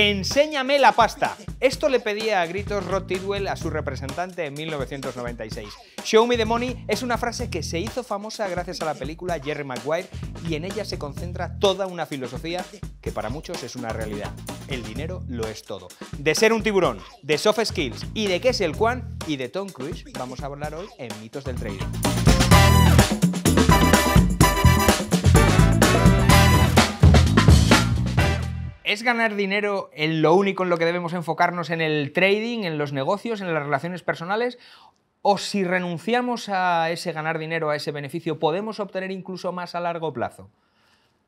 Enséñame la pasta. Esto le pedía a gritos Rod Tidwell a su representante en 1996. Show me the money es una frase que se hizo famosa gracias a la película Jerry Maguire y en ella se concentra toda una filosofía que para muchos es una realidad. El dinero lo es todo. De ser un tiburón, de soft skills y de qué es el cuan y de Tom Cruise vamos a hablar hoy en Mitos del Trading. ¿Es ganar dinero en lo único en lo que debemos enfocarnos en el trading, en los negocios, en las relaciones personales? ¿O si renunciamos a ese ganar dinero, a ese beneficio, podemos obtener incluso más a largo plazo?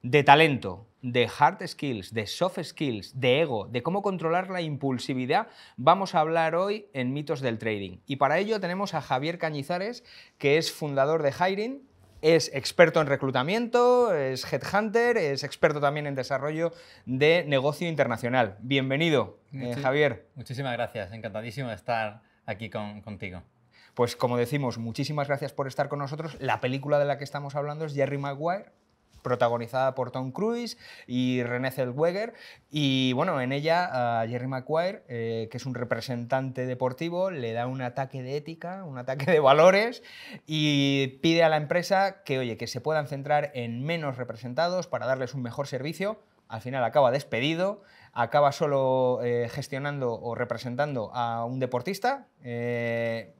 De talento, de hard skills, de soft skills, de ego, de cómo controlar la impulsividad, vamos a hablar hoy en mitos del trading. Y para ello tenemos a Javier Cañizares, que es fundador de Hiring, es experto en reclutamiento, es headhunter, es experto también en desarrollo de negocio internacional. Bienvenido, eh, Javier. Muchísimas gracias, encantadísimo de estar aquí contigo. Pues como decimos, muchísimas gracias por estar con nosotros. La película de la que estamos hablando es Jerry Maguire, protagonizada por Tom Cruise y René Zellweger. Y bueno, en ella Jerry Maguire, eh, que es un representante deportivo, le da un ataque de ética, un ataque de valores y pide a la empresa que, oye, que se puedan centrar en menos representados para darles un mejor servicio. Al final acaba despedido, acaba solo eh, gestionando o representando a un deportista. Eh,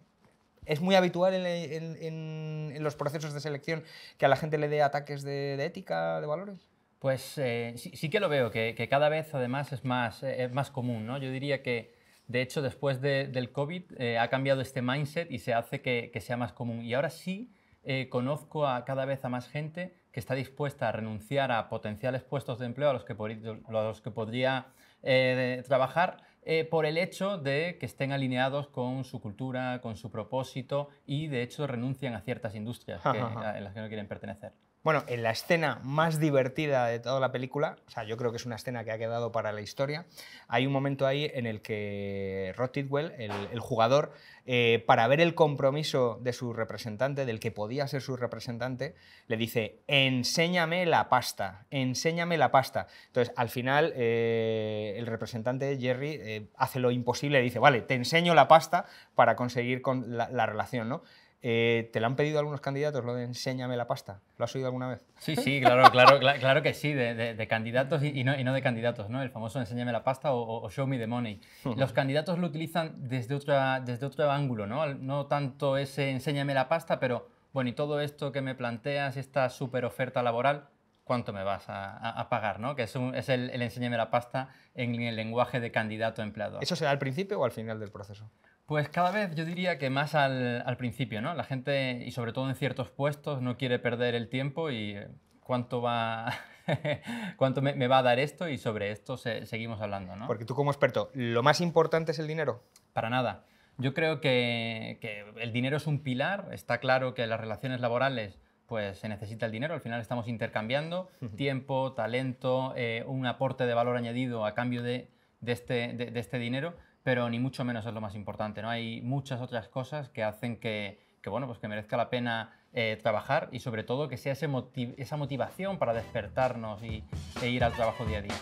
es muy habitual en, los procesos de selección que a la gente le dé ataques de, ética, de valores. Pues eh, sí, que lo veo, que, cada vez además es más, eh, más común. ¿no? Yo diría que, de hecho, después del COVID eh, ha cambiado este mindset y se hace que, sea más común. Y ahora sí conozco a cada vez a más gente que está dispuesta a renunciar a potenciales puestos de empleo a los que, a los que podría trabajar eh, por el hecho de que estén alineados con su cultura, con su propósito y de hecho renuncian a ciertas industrias que, en las que no quieren pertenecer. Bueno, en la escena más divertida de toda la película, o sea, yo creo que es una escena que ha quedado para la historia, hay un momento ahí en el que Rod Tidwell, el, jugador, eh, para ver el compromiso de su representante, del que podía ser su representante, le dice, enséñame la pasta, enséñame la pasta. Entonces, al final, eh, el representante Jerry eh, hace lo imposible, dice, vale, te enseño la pasta para conseguir con la, la relación, ¿no? Eh, ¿Te lo han pedido algunos candidatos lo de enséñame la pasta? ¿Lo has oído alguna vez? Sí, sí, claro, claro, claro, que sí, de, candidatos y, no, de candidatos, ¿no? El famoso enséñame la pasta o, show me the money. Los candidatos lo utilizan desde, desde otro ángulo, ¿no? No tanto ese enséñame la pasta, pero bueno, y todo esto que me planteas, esta super oferta laboral, ¿cuánto me vas a, pagar? Que es, el, el enséñame la pasta en el lenguaje de candidato empleador. ¿Eso será al principio o al final del proceso? Pues cada vez yo diría que más al, principio, ¿no? La gente, y sobre todo en ciertos puestos, no quiere perder el tiempo y eh, cuánto va... cuánto me, va a dar esto y sobre esto seguimos hablando, ¿no? Porque tú como experto, ¿lo más importante es el dinero? Para nada. Yo creo que, el dinero es un pilar, está claro que las relaciones laborales pues se necesita el dinero, al final estamos intercambiando tiempo, talento, eh, un aporte de valor añadido a cambio de este, este dinero, pero ni mucho menos es lo más importante. ¿no? Hay muchas otras cosas que hacen que, bueno, pues que merezca la pena eh, trabajar y sobre todo que sea esa motivación para despertarnos y, e ir al trabajo día a día.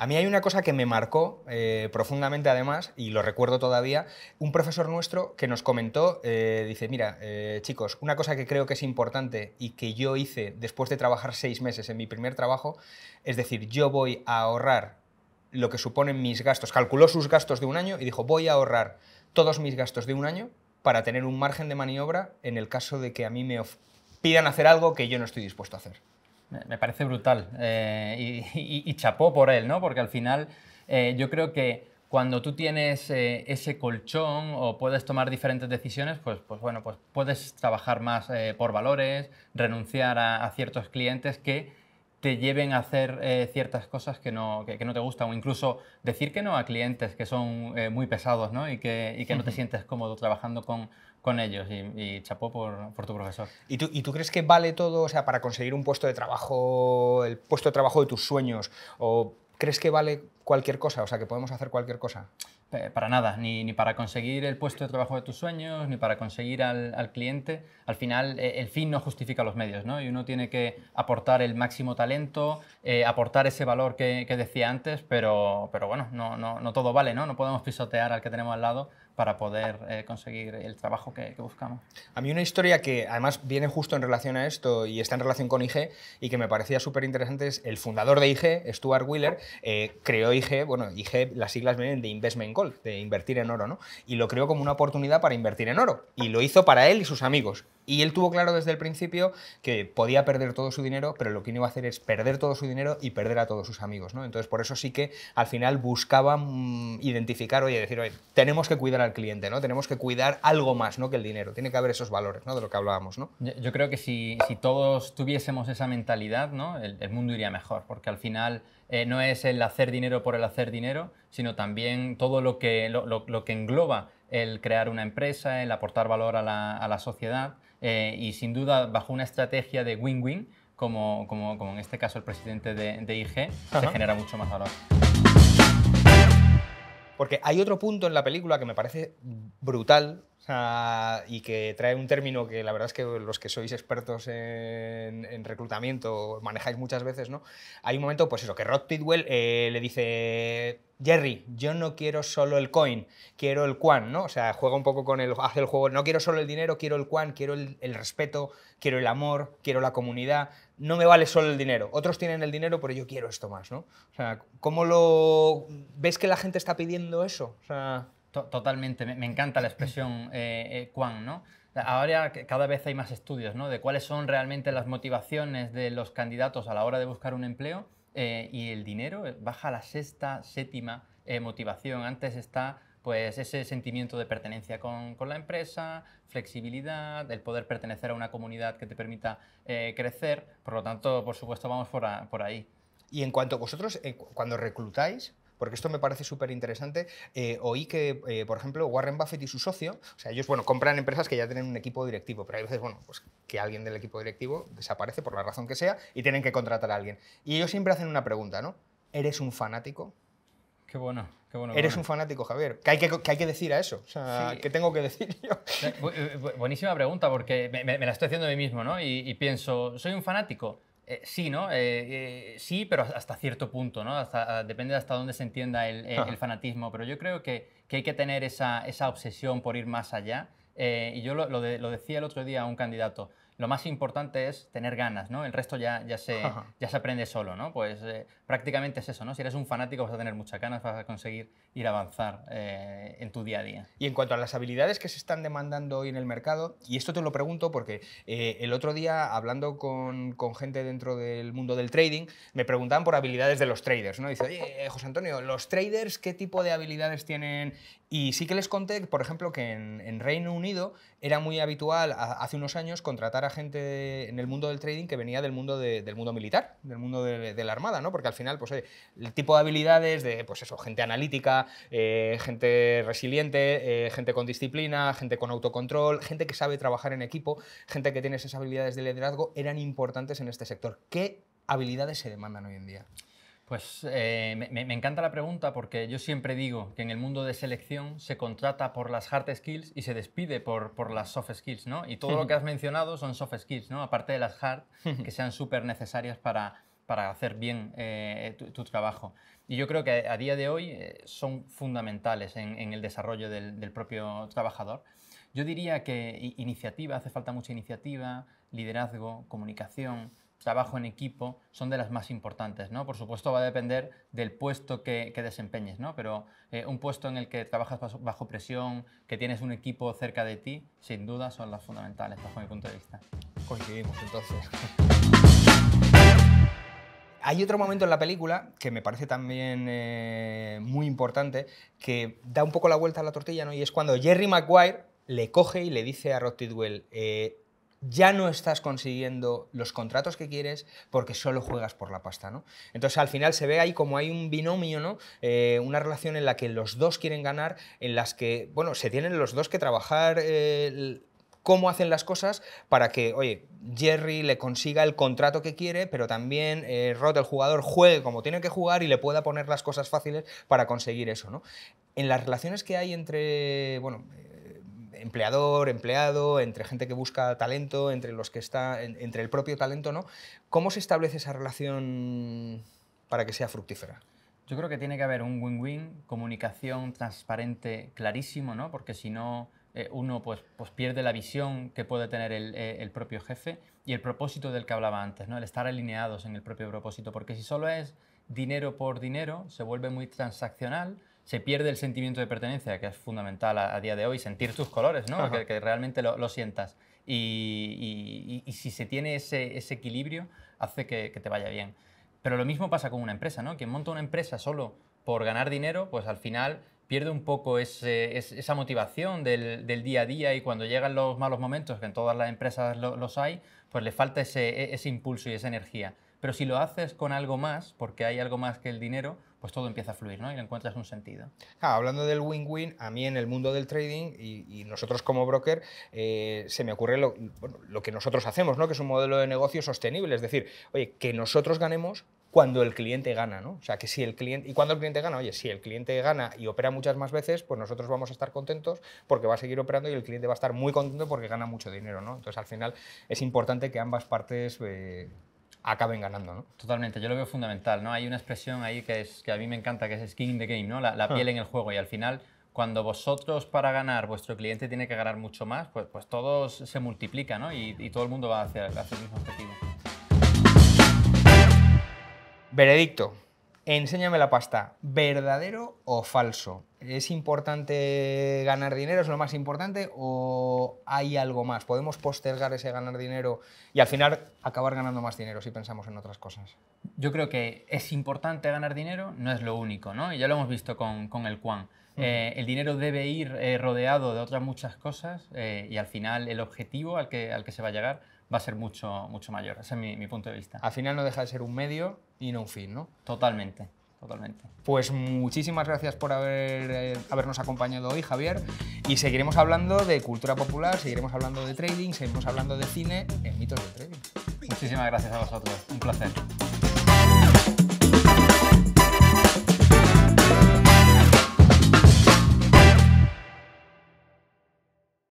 A mí hay una cosa que me marcó eh, profundamente además, y lo recuerdo todavía, un profesor nuestro que nos comentó, eh, dice, mira, chicos, una cosa que creo que es importante y que yo hice después de trabajar seis meses en mi primer trabajo, es decir, yo voy a ahorrar lo que suponen mis gastos. Calculó sus gastos de un año y dijo, voy a ahorrar todos mis gastos de un año para tener un margen de maniobra en el caso de que a mí me pidan hacer algo que yo no estoy dispuesto a hacer. Me parece brutal eh, y, chapó por él, ¿no? Porque al final eh, yo creo que cuando tú tienes eh, ese colchón o puedes tomar diferentes decisiones, pues, pues bueno, pues puedes trabajar más por valores, renunciar a ciertos clientes que te lleven a hacer eh, ciertas cosas que no, te gustan o incluso decir que no a clientes que son eh, muy pesados ¿no? y que, que no te sientes cómodo trabajando con, ellos y, chapó por, tu profesor. ¿Y tú, crees que vale todo, o sea, para conseguir un puesto de trabajo, el puesto de trabajo de tus sueños o crees que vale cualquier cosa, o sea, que podemos hacer cualquier cosa? Eh, para nada, ni, ni, para conseguir el puesto de trabajo de tus sueños, ni para conseguir al, al, cliente. Al final, e, el fin no justifica los medios, ¿no? Y uno tiene que aportar el máximo talento, eh, aportar ese valor que, que, decía antes, pero, pero bueno, no, no, no, todo vale, ¿no? No podemos pisotear al que tenemos al lado para poder eh, conseguir el trabajo que, buscamos. A mí una historia que además viene justo en relación a esto y está en relación con IG y que me parecía súper interesante es el fundador de IG, Stuart Wheeler, creó IG, bueno, IG las siglas vienen de Investment de invertir en oro, ¿no? Y lo creó como una oportunidad para invertir en oro. Y lo hizo para él y sus amigos. Y él tuvo claro desde el principio que podía perder todo su dinero, pero lo que no iba a hacer es perder todo su dinero y perder a todos sus amigos, ¿no? Entonces, por eso sí que al final buscaba mm, identificar, oye, decir, oye, tenemos que cuidar al cliente, ¿no? Tenemos que cuidar algo más, ¿no? Que el dinero. Tiene que haber esos valores, ¿no? De lo que hablábamos, ¿no? Yo, creo que si, si, todos tuviésemos esa mentalidad, ¿no? el mundo iría mejor, porque al final eh, no es el hacer dinero por el hacer dinero, sino también todo lo que, engloba el crear una empresa, el aportar valor a la, sociedad eh, y sin duda bajo una estrategia de win-win, como, en este caso el presidente de, IG, se genera mucho más valor. Porque hay otro punto en la película que me parece brutal y que trae un término que la verdad es que los que sois expertos en, reclutamiento manejáis muchas veces, ¿no? Hay un momento, pues eso, que Rod Pitwell eh, le dice... Jerry, yo no quiero solo el coin, quiero el cuan. ¿no? O sea, juega un poco con el, hace el juego, no quiero solo el dinero, quiero el cuan, quiero el, el respeto, quiero el amor, quiero la comunidad no me vale solo el dinero. Otros tienen el dinero, pero yo quiero esto más, sea, ¿cómo lo... ¿Ves que la gente está pidiendo eso? Totalmente, me encanta la expresión cuán eh, eh, ¿no? Ahora cada vez hay más estudios, De cuáles son realmente las motivaciones de los candidatos a la hora de buscar un empleo eh, y el dinero baja a la sexta, séptima motivación. Antes está pues ese sentimiento de pertenencia con, la empresa, flexibilidad, el poder pertenecer a una comunidad que te permita eh, crecer. Por lo tanto, por supuesto, vamos por, por ahí. Y en cuanto a vosotros, eh, cuando reclutáis, porque esto me parece súper interesante. Eh, oí que, por ejemplo, Warren Buffett y su socio, o sea, ellos, bueno, compran empresas que ya tienen un equipo directivo, pero hay veces, bueno, pues que alguien del equipo directivo desaparece por la razón que sea y tienen que contratar a alguien. Y ellos siempre hacen una pregunta, ¿no? ¿Eres un fanático? Qué bueno, qué bueno. Eres un fanático, Javier. ¿Qué hay que, hay que decir a eso? ¿Qué tengo que decir yo? Eh, eh, buenísima pregunta, porque me, la estoy haciendo a mí mismo, ¿no? Y, pienso, ¿soy un fanático? Eh, sí, ¿no? sí, pero hasta cierto punto, ¿no? Ah, depende de hasta dónde se entienda el, fanatismo, pero yo creo que, hay que tener esa, obsesión por ir más allá. y yo lo, lo decía el otro día a un candidato lo más importante es tener ganas, ¿no? El resto ya, ya, se, ya se aprende solo, ¿no? Pues eh, prácticamente es eso, ¿no? Si eres un fanático vas a tener muchas ganas, vas a conseguir ir a avanzar eh, en tu día a día. Y en cuanto a las habilidades que se están demandando hoy en el mercado, y esto te lo pregunto porque eh, el otro día hablando con, con, gente dentro del mundo del trading, me preguntaban por habilidades de los traders, ¿no? Dice, oye, José Antonio, ¿los traders qué tipo de habilidades tienen? Y sí que les conté, por ejemplo, que en, Reino Unido era muy habitual hace unos años contratar a gente en el mundo del trading que venía del mundo, del mundo militar, del mundo de, la armada, ¿no? Porque al final, pues, el tipo de habilidades de, pues eso, gente analítica, eh, gente resiliente, eh, gente con disciplina, gente con autocontrol, gente que sabe trabajar en equipo, gente que tiene esas habilidades de liderazgo, eran importantes en este sector. ¿Qué habilidades se demandan hoy en día? Pues eh, me, encanta la pregunta porque yo siempre digo que en el mundo de selección se contrata por las hard skills y se despide por, las soft skills, ¿no? Y todo lo que has mencionado son soft skills, ¿no? Aparte de las hard, que sean súper necesarias para, hacer bien eh, tu, trabajo. Y yo creo que a día de hoy eh, son fundamentales en, el desarrollo del, propio trabajador. Yo diría que iniciativa, hace falta mucha iniciativa, liderazgo, comunicación, trabajo en equipo son de las más importantes, ¿no? Por supuesto va a depender del puesto que, desempeñes, ¿no? Pero eh, un puesto en el que trabajas bajo, presión, que tienes un equipo cerca de ti, sin duda son las fundamentales bajo mi punto de vista. Coincidimos entonces. Hay otro momento en la película que me parece también eh, muy importante, que da un poco la vuelta a la tortilla, ¿no? Y es cuando Jerry Maguire le coge y le dice a Rod Tidwell, eh, ya no estás consiguiendo los contratos que quieres porque solo juegas por la pasta, ¿no? Entonces al final se ve ahí como hay un binomio, ¿no? Eh, una relación en la que los dos quieren ganar, en las que, bueno, se tienen los dos que trabajar eh, cómo hacen las cosas para que, oye, Jerry le consiga el contrato que quiere, pero también eh, Rod, el jugador, juegue como tiene que jugar y le pueda poner las cosas fáciles para conseguir eso, ¿no? En las relaciones que hay entre, bueno, empleador, empleado, entre gente que busca talento, entre los que está, entre el propio talento, ¿no? ¿Cómo se establece esa relación para que sea fructífera? Yo creo que tiene que haber un win-win, comunicación transparente, clarísimo, ¿no? Porque si no, eh, uno pues, pues, pierde la visión que puede tener el, eh, el, propio jefe y el propósito del que hablaba antes, ¿no? El estar alineados en el propio propósito, porque si solo es dinero por dinero, se vuelve muy transaccional se pierde el sentimiento de pertenencia, que es fundamental a, día de hoy, sentir tus colores, ¿no? que, realmente lo, sientas. Y, si se tiene ese, equilibrio, hace que, te vaya bien. Pero lo mismo pasa con una empresa, ¿no? Quien monta una empresa solo por ganar dinero, pues al final pierde un poco esa motivación del, día a día y cuando llegan los malos momentos, que en todas las empresas los hay, pues le falta e, ese impulso y esa energía. Pero si lo haces con algo más, porque hay algo más que el dinero, pues todo empieza a fluir, ¿no? Y encuentras un sentido. hablando del win-win, a mí en el mundo del trading y, nosotros como broker, eh, se me ocurre lo, que nosotros hacemos, ¿no? Que es un modelo de negocio sostenible, es decir, oye, que nosotros ganemos cuando el cliente gana, ¿no? O sea, que si el cliente... ¿Y cuando el cliente gana? Oye, si el cliente gana y opera muchas más veces, pues nosotros vamos a estar contentos porque va a seguir operando y el cliente va a estar muy contento porque gana mucho dinero, ¿no? Entonces, al final, es importante que ambas partes eh, acaben ganando, ¿no? Totalmente, yo lo veo fundamental, ¿no? Hay una expresión ahí que, es, que a mí me encanta, que es skin in the game, ¿no? La, ah. piel en el juego y al final cuando vosotros para ganar, vuestro cliente tiene que ganar mucho más, pues, pues todo se multiplica ¿no? y, todo el mundo va hacia el mismo objetivo. Veredicto, Enséñame la pasta, ¿verdadero o falso? ¿Es importante ganar dinero? ¿Es lo más importante? ¿O hay algo más? ¿Podemos postergar ese ganar dinero y al final acabar ganando más dinero si pensamos en otras cosas? Yo creo que es importante ganar dinero, no es lo único, ¿no? Y ya lo hemos visto con, el Quan. Eh, el dinero debe ir eh, rodeado de otras muchas cosas eh, y al final el objetivo al que, al que se va a llegar va a ser mucho, mucho mayor. Ese es mi, mi punto de vista. Al final no deja de ser un medio y no un fin, ¿no? Totalmente. Totalmente. Pues muchísimas gracias por haber, eh, habernos acompañado hoy, Javier. Y seguiremos hablando de cultura popular, seguiremos hablando de trading, seguiremos hablando de cine en mitos del trading. Muchísimas gracias a vosotros. Un placer.